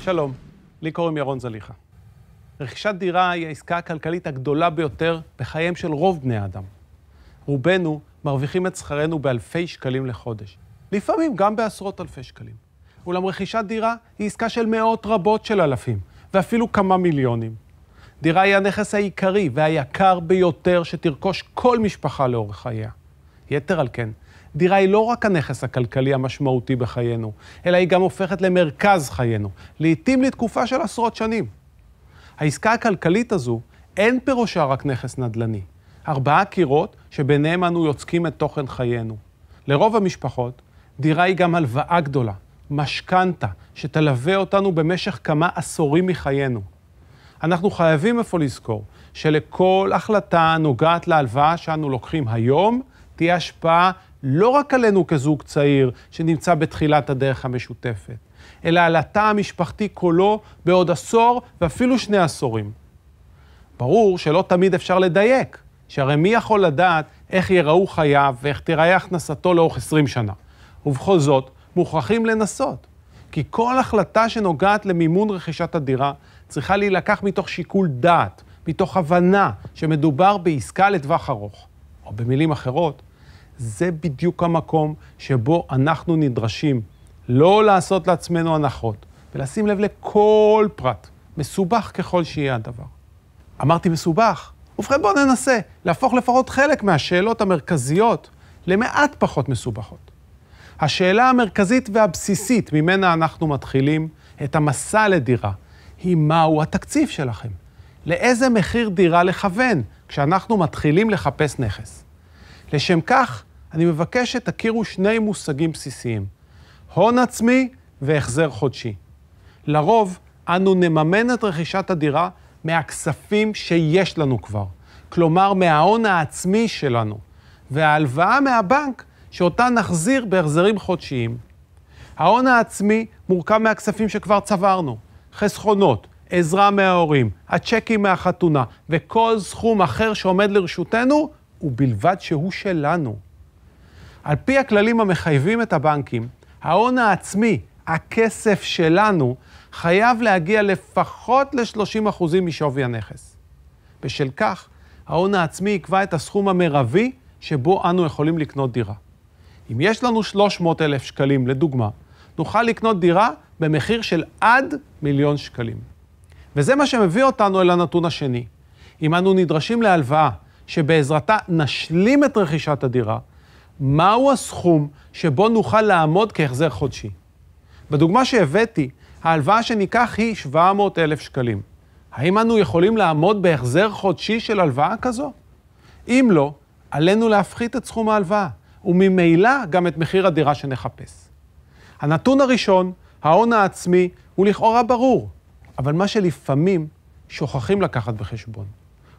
שלום, לי קוראים ירון זליכה. רכישת דירה היא העסקה הכלכלית הגדולה ביותר בחייהם של רוב בני האדם. רובנו מרוויחים את שכרנו באלפי שקלים לחודש, לפעמים גם בעשרות אלפי שקלים. אולם רכישת דירה היא עסקה של מאות רבות של אלפים, ואפילו כמה מיליונים. דירה היא הנכס העיקרי והיקר ביותר שתרכוש כל משפחה לאורך חייה. יתר על כן, דירה היא לא רק הנכס הכלכלי המשמעותי בחיינו, אלא היא גם הופכת למרכז חיינו, לעתים לתקופה של עשרות שנים. העסקה הכלכלית הזו אין פירושה רק נכס נדל"ני. ארבעה קירות שביניהם אנו יוצקים את תוכן חיינו. לרוב המשפחות, דירה היא גם הלוואה גדולה, משכנתה, שתלווה אותנו במשך כמה עשורים מחיינו. אנחנו חייבים איפה לזכור שלכל החלטה הנוגעת להלוואה שאנו לוקחים היום, תהיה השפעה לא רק עלינו כזוג צעיר שנמצא בתחילת הדרך המשותפת, אלא על התא המשפחתי כולו בעוד עשור ואפילו שני עשורים. ברור שלא תמיד אפשר לדייק, שהרי מי יכול לדעת איך ייראו חייו ואיך תיראה הכנסתו לאורך 20 שנה. ובכל זאת, מוכרחים לנסות. כי כל החלטה שנוגעת למימון רכישת הדירה צריכה להילקח מתוך שיקול דעת, מתוך הבנה שמדובר בעסקה לטווח ארוך. או במילים אחרות, זה בדיוק המקום שבו אנחנו נדרשים לא לעשות לעצמנו הנחות, ולשים לב לכל פרט, מסובך ככל שיהיה הדבר. אמרתי מסובך, ובכן בואו ננסה להפוך לפחות חלק מהשאלות המרכזיות למעט פחות מסובכות. השאלה המרכזית והבסיסית ממנה אנחנו מתחילים את המסע לדירה, היא מהו התקציב שלכם. לאיזה מחיר דירה לכוון כשאנחנו מתחילים לחפש נכס. לשם כך, אני מבקש שתכירו שני מושגים בסיסיים, הון עצמי והחזר חודשי. לרוב, אנו נממן את רכישת הדירה מהכספים שיש לנו כבר, כלומר מההון העצמי שלנו, וההלוואה מהבנק שאותה נחזיר בהחזרים חודשיים. ההון העצמי מורכב מהכספים שכבר צברנו, חסכונות, עזרה מההורים, הצ'קים מהחתונה וכל סכום אחר שעומד לרשותנו, ובלבד שהוא שלנו. על פי הכללים המחייבים את הבנקים, ההון העצמי, הכסף שלנו, חייב להגיע לפחות ל-30% משווי הנכס. בשל כך, ההון העצמי יקבע את הסכום המרבי שבו אנו יכולים לקנות דירה. אם יש לנו 300,000 שקלים, לדוגמה, נוכל לקנות דירה במחיר של עד מיליון שקלים. וזה מה שמביא אותנו אל הנתון השני. אם אנו נדרשים להלוואה שבעזרתה נשלים את רכישת הדירה, מהו הסכום שבו נוכל לעמוד כהחזר חודשי? בדוגמה שהבאתי, ההלוואה שניקח היא 700,000 שקלים. האם אנו יכולים לעמוד בהחזר חודשי של הלוואה כזו? אם לא, עלינו להפחית את סכום ההלוואה, וממילא גם את מחיר הדירה שנחפש. הנתון הראשון, ההון העצמי, הוא לכאורה ברור, אבל מה שלפעמים שוכחים לקחת בחשבון,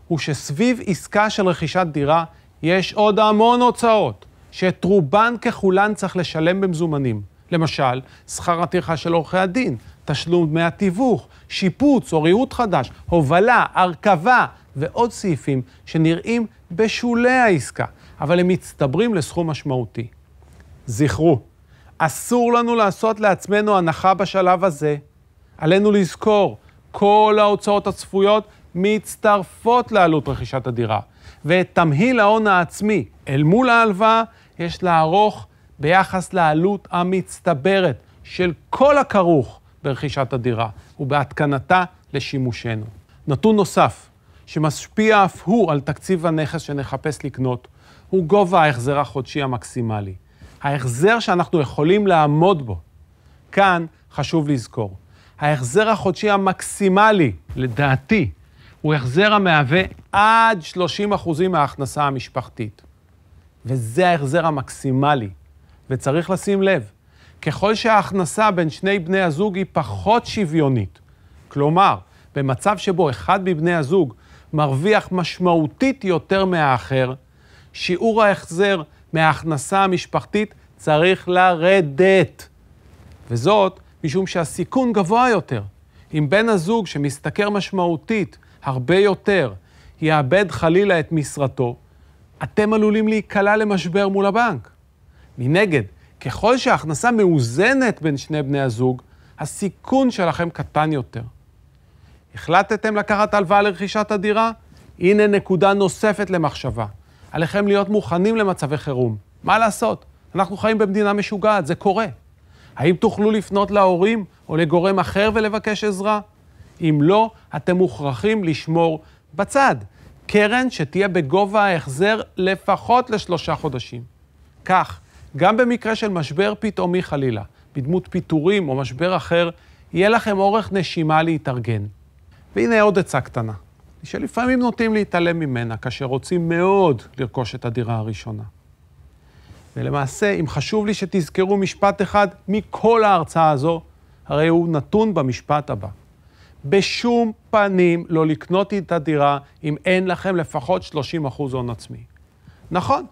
הוא שסביב עסקה של רכישת דירה יש עוד המון הוצאות, שאת רובן ככולן צריך לשלם במזומנים. למשל, שכר הטרחה של עורכי הדין, תשלום דמי התיווך, שיפוץ או ריהוט חדש, הובלה, הרכבה ועוד סעיפים שנראים בשולי העסקה, אבל הם מצטברים לסכום משמעותי. זכרו, אסור לנו לעשות לעצמנו הנחה בשלב הזה. עלינו לזכור, כל ההוצאות הצפויות מצטרפות לעלות רכישת הדירה, ואת תמהיל ההון העצמי אל מול ההלוואה יש לערוך ביחס לעלות המצטברת של כל הכרוך ברכישת הדירה ובהתקנתה לשימושנו. נתון נוסף, שמשפיע אף הוא על תקציב הנכס שנחפש לקנות, הוא גובה ההחזר החודשי המקסימלי. ההחזר שאנחנו יכולים לעמוד בו. כאן חשוב לזכור, ההחזר החודשי המקסימלי, לדעתי, הוא החזר המהווה עד 30% מההכנסה המשפחתית. וזה ההחזר המקסימלי. וצריך לשים לב, ככל שההכנסה בין שני בני הזוג היא פחות שוויונית, כלומר, במצב שבו אחד מבני הזוג מרוויח משמעותית יותר מהאחר, שיעור ההחזר מההכנסה המשפחתית צריך לרדת. וזאת משום שהסיכון גבוה יותר. אם בן הזוג שמשתכר משמעותית הרבה יותר יאבד חלילה את משרתו, אתם עלולים להיקלע למשבר מול הבנק. מנגד, ככל שההכנסה מאוזנת בין שני בני הזוג, הסיכון שלכם קטן יותר. החלטתם לקחת הלוואה לרכישת הדירה? הנה נקודה נוספת למחשבה. עליכם להיות מוכנים למצבי חירום. מה לעשות? אנחנו חיים במדינה משוגעת, זה קורה. האם תוכלו לפנות להורים או לגורם אחר ולבקש עזרה? אם לא, אתם מוכרחים לשמור בצד. קרן שתהיה בגובה ההחזר לפחות לשלושה חודשים. כך, גם במקרה של משבר פתאומי חלילה, בדמות פיטורים או משבר אחר, יהיה לכם אורך נשימה להתארגן. והנה עוד עצה קטנה. היא שלפעמים נוטים להתעלם ממנה, כאשר רוצים מאוד לרכוש את הדירה הראשונה. ולמעשה, אם חשוב לי שתזכרו משפט אחד מכל ההרצאה הזו, הרי הוא נתון במשפט הבא. בשום פנים לא לקנות את הדירה אם אין לכם לפחות 30 אחוז הון עצמי. נכון,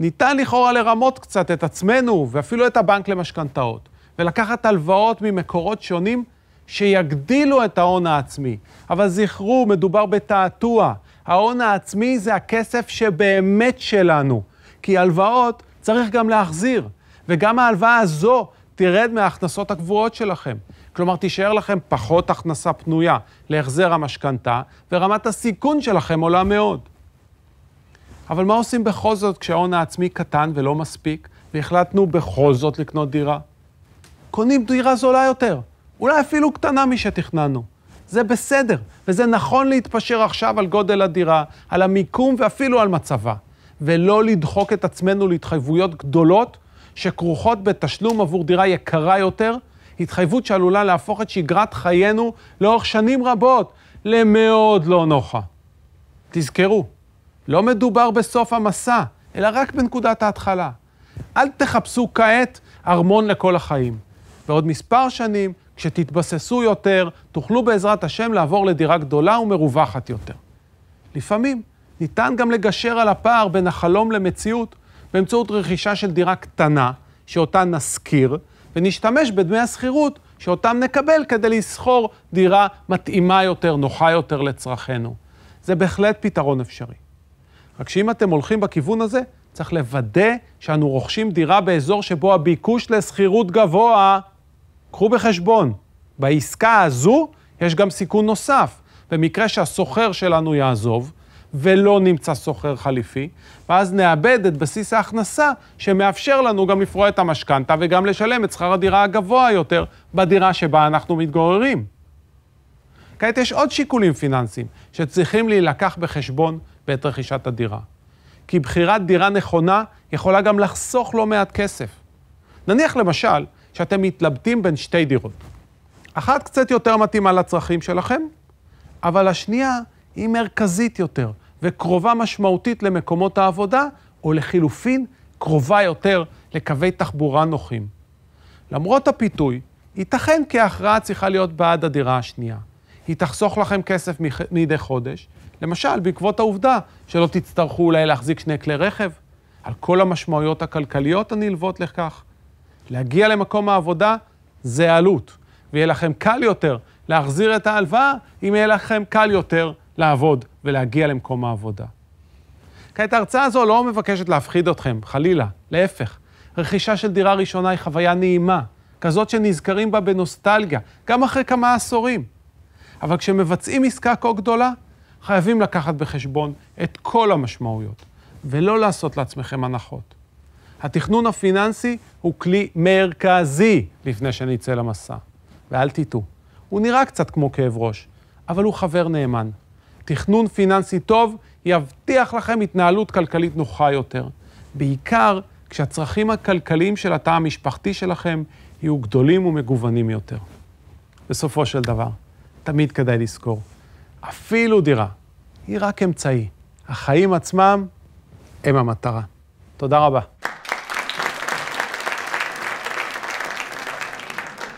ניתן לכאורה לרמות קצת את עצמנו ואפילו את הבנק למשכנתאות, ולקחת הלוואות ממקורות שונים שיגדילו את ההון העצמי. אבל זכרו, מדובר בתעתוע. ההון העצמי זה הכסף שבאמת שלנו. כי הלוואות צריך גם להחזיר, וגם ההלוואה הזו תרד מההכנסות הקבועות שלכם. כלומר, תישאר לכם פחות הכנסה פנויה להחזר המשכנתה, ורמת הסיכון שלכם עולה מאוד. אבל מה עושים בכל זאת כשההון העצמי קטן ולא מספיק, והחלטנו בכל זאת לקנות דירה? קונים דירה זולה יותר, אולי אפילו קטנה משתכננו. זה בסדר, וזה נכון להתפשר עכשיו על גודל הדירה, על המיקום ואפילו על מצבה, ולא לדחוק את עצמנו להתחייבויות גדולות שכרוכות בתשלום עבור דירה יקרה יותר, התחייבות שעלולה להפוך את שגרת חיינו לאורך שנים רבות למאוד לא נוחה. תזכרו, לא מדובר בסוף המסע, אלא רק בנקודת ההתחלה. אל תחפשו כעת ארמון לכל החיים. בעוד מספר שנים כשתתבססו יותר, תוכלו בעזרת השם לעבור לדירה גדולה ומרווחת יותר. לפעמים ניתן גם לגשר על הפער בין החלום למציאות באמצעות רכישה של דירה קטנה, שאותה נשכיר, ונשתמש בדמי השכירות שאותם נקבל כדי לשכור דירה מתאימה יותר, נוחה יותר לצרכינו. זה בהחלט פתרון אפשרי. רק שאם אתם הולכים בכיוון הזה, צריך לוודא שאנו רוכשים דירה באזור שבו הביקוש לשכירות גבוה, קחו בחשבון, בעסקה הזו יש גם סיכון נוסף. במקרה שהסוחר שלנו יעזוב, ולא נמצא סוחר חליפי, ואז נאבד את בסיס ההכנסה שמאפשר לנו גם לפרוע את המשכנתה וגם לשלם את שכר הדירה הגבוה יותר בדירה שבה אנחנו מתגוררים. כעת יש עוד שיקולים פיננסיים שצריכים להילקח בחשבון בעת רכישת הדירה. כי בחירת דירה נכונה יכולה גם לחסוך לא מעט כסף. נניח למשל שאתם מתלבטים בין שתי דירות. אחת קצת יותר מתאימה לצרכים שלכם, אבל השנייה היא מרכזית יותר וקרובה משמעותית למקומות העבודה, או לחילופין, קרובה יותר לקווי תחבורה נוחים. למרות הפיתוי, ייתכן כי ההכרעה צריכה להיות בעד הדירה השנייה. היא תחסוך לכם כסף מדי חודש, למשל, בעקבות העובדה שלא תצטרכו אולי להחזיק שני כלי רכב, על כל המשמעויות הכלכליות הנלוות לכך, להגיע למקום העבודה זה העלות, ויהיה לכם קל יותר להחזיר את ההלוואה, אם יהיה לכם קל יותר לעבוד ולהגיע למקום העבודה. כעת ההרצאה הזו לא מבקשת להפחיד אתכם, חלילה, להפך. רכישה של דירה ראשונה היא חוויה נעימה, כזאת שנזכרים בה בנוסטלגיה, גם אחרי כמה עשורים. אבל כשמבצעים עסקה כה גדולה, חייבים לקחת בחשבון את כל המשמעויות, ולא לעשות לעצמכם הנחות. התכנון הפיננסי הוא כלי מרכזי לפני שנצא למסע. ואל תטעו, הוא נראה קצת כמו כאב ראש, אבל הוא חבר נאמן. תכנון פיננסי טוב יבטיח לכם התנהלות כלכלית נוחה יותר, בעיקר כשהצרכים הכלכליים של התא המשפחתי שלכם יהיו גדולים ומגוונים יותר. בסופו של דבר, תמיד כדאי לזכור, אפילו דירה היא רק אמצעי. החיים עצמם הם המטרה. תודה רבה.